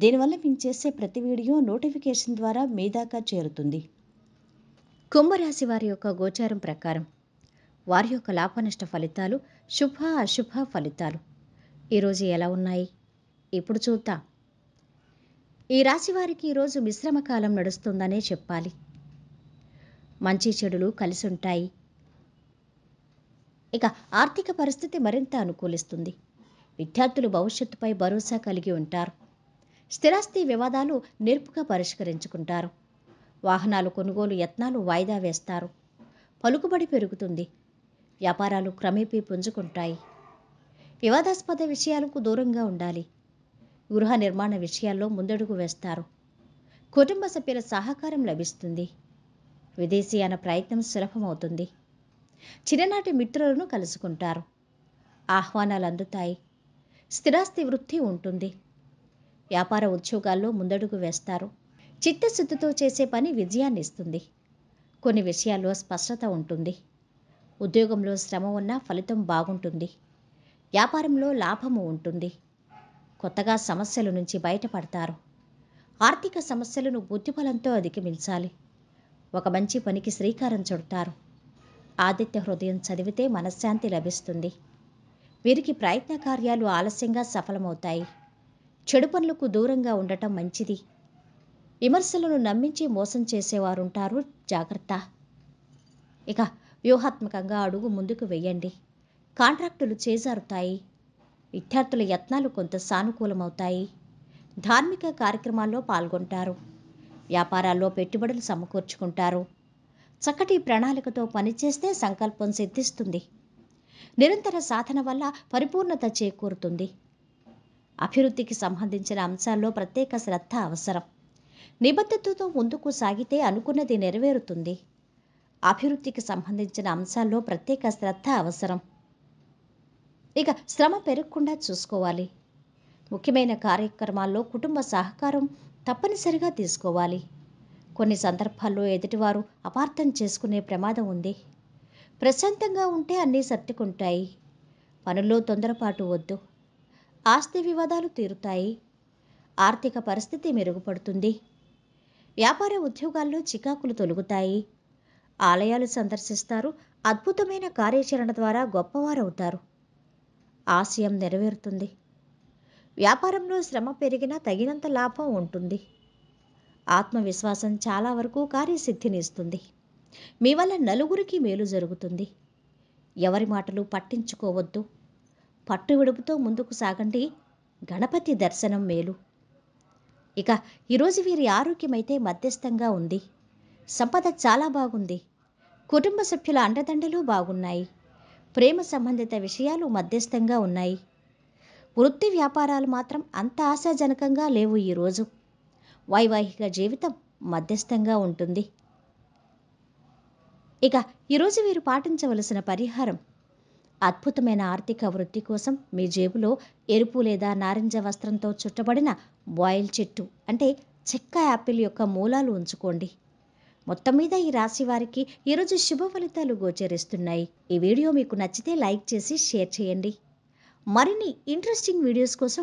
దీనివల్ల మేము చేసే ప్రతి వీడియో నోటిఫికేషన్ ద్వారా మీ దాకా చేరుతుంది కుంభరాశి వారి యొక్క గోచారం ప్రకారం వారి యొక్క లాభనష్ట ఫలితాలు శుభ అశుభ ఫలితాలు ఈరోజు ఎలా ఉన్నాయి ఇప్పుడు చూద్దాం ఈ రాశి వారికి ఈరోజు మిశ్రమ కాలం నడుస్తుందనే చెప్పాలి మంచి చెడులు కలిసి ఉంటాయి ఇక ఆర్థిక పరిస్థితి మరింత అనుకూలిస్తుంది విద్యార్థులు భవిష్యత్తుపై భరోసా కలిగి ఉంటారు స్థిరాస్తి వివాదాలు నేర్పుగా పరిష్కరించుకుంటారు వాహనాలు కొనుగోలు యత్నాలు వాయిదా వేస్తారు పలుకుబడి పెరుగుతుంది వ్యాపారాలు క్రమేపీ పుంజుకుంటాయి వివాదాస్పద విషయాలకు దూరంగా ఉండాలి గృహ నిర్మాణ విషయాల్లో ముందడుగు వేస్తారు కుటుంబ సభ్యుల సహకారం లభిస్తుంది విదేశీయాన ప్రయత్నం సులభమవుతుంది చిన్ననాటి మిత్రులను కలుసుకుంటారు ఆహ్వానాలు అందుతాయి స్థిరాస్తి వృత్తి ఉంటుంది వ్యాపార ఉద్యోగాల్లో ముందడుగు వేస్తారు చిత్తశుద్ధితో చేసే పని విజయాన్ని ఇస్తుంది కొన్ని విషయాల్లో స్పష్టత ఉంటుంది ఉద్యోగంలో శ్రమ ఉన్నా ఫలితం బాగుంటుంది వ్యాపారంలో లాభము ఉంటుంది కొత్తగా సమస్యల నుంచి బయటపడతారు ఆర్థిక సమస్యలను బుద్ధిబలంతో అధిగమించాలి ఒక మంచి పనికి శ్రీకారం చుడతారు ఆదిత్య హృదయం చదివితే మనశ్శాంతి లభిస్తుంది వీరికి ప్రయత్న కార్యాలు ఆలస్యంగా సఫలమవుతాయి చెడు పనులకు దూరంగా ఉండటం మంచిది విమర్శలను నమ్మించి మోసం చేసేవారుంటారు జాగ్రత్త ఇక వ్యూహాత్మకంగా అడుగు ముందుకు వెయ్యండి కాంట్రాక్టులు చేజారుతాయి విద్యార్థుల యత్నాలు కొంత సానుకూలమవుతాయి ధార్మిక కార్యక్రమాల్లో పాల్గొంటారు వ్యాపారాల్లో పెట్టుబడులు సమకూర్చుకుంటారు చక్కటి ప్రణాళికతో పనిచేస్తే సంకల్పం సిద్ధిస్తుంది నిరంతర సాధన వల్ల పరిపూర్ణత చేకూరుతుంది అభివృద్ధికి సంబంధించిన అంశాల్లో ప్రత్యేక శ్రద్ధ అవసరం నిబద్ధతతో ముందుకు సాగితే అనుకున్నది నెరవేరుతుంది అభివృద్ధికి సంబంధించిన అంశాల్లో ప్రత్యేక శ్రద్ధ అవసరం ఇక శ్రమ పెరగకుండా చూసుకోవాలి ముఖ్యమైన కార్యక్రమాల్లో కుటుంబ సహకారం తప్పనిసరిగా తీసుకోవాలి కొన్ని సందర్భాల్లో ఎదుటివారు అపార్థం చేసుకునే ప్రమాదం ఉంది ప్రశాంతంగా ఉంటే అన్నీ సర్దుకుంటాయి పనుల్లో తొందరపాటు వద్దు ఆస్తి వివాదాలు తీరుతాయి ఆర్థిక పరిస్థితి మెరుగుపడుతుంది వ్యాపార ఉద్యోగాల్లో చికాకులు తొలుగుతాయి ఆలయాలు సందర్శిస్తారు అద్భుతమైన కార్యాచరణ ద్వారా గొప్పవారవుతారు ఆశయం నెరవేరుతుంది వ్యాపారంలో శ్రమ పెరిగినా తగినంత లాభం ఉంటుంది ఆత్మవిశ్వాసం చాలా వరకు కార్యసిద్ధిని ఇస్తుంది మీ వల్ల నలుగురికి మేలు జరుగుతుంది ఎవరి మాటలు పట్టించుకోవద్దు పట్టు విడుపుతో ముందుకు సాగండి గణపతి దర్శనం మేలు ఇక ఈరోజు వీరి ఆరోగ్యమైతే మధ్యస్థంగా ఉంది సంపద చాలా బాగుంది కుటుంబ సభ్యుల అండదండలు బాగున్నాయి ప్రేమ సంబంధిత విషయాలు మధ్యస్థంగా ఉన్నాయి వృత్తి వ్యాపారాలు మాత్రం అంత ఆశాజనకంగా లేవు ఈరోజు వైవాహిక జీవితం మధ్యస్థంగా ఉంటుంది ఇక ఈరోజు వీరు పాటించవలసిన పరిహారం అద్భుతమైన ఆర్థిక వృద్ధి కోసం మీ జేబులో ఎరుపు లేదా నారింజ వస్త్రంతో చుట్టబడిన బాయిల్ చెట్టు అంటే చెక్క యాపిల్ యొక్క మూలాలు ఉంచుకోండి మొత్తం మీద ఈ రాశి వారికి ఈరోజు శుభ ఫలితాలు గోచరిస్తున్నాయి ఈ వీడియో మీకు నచ్చితే లైక్ చేసి షేర్ చేయండి మరిన్ని ఇంట్రెస్టింగ్ వీడియోస్ కోసం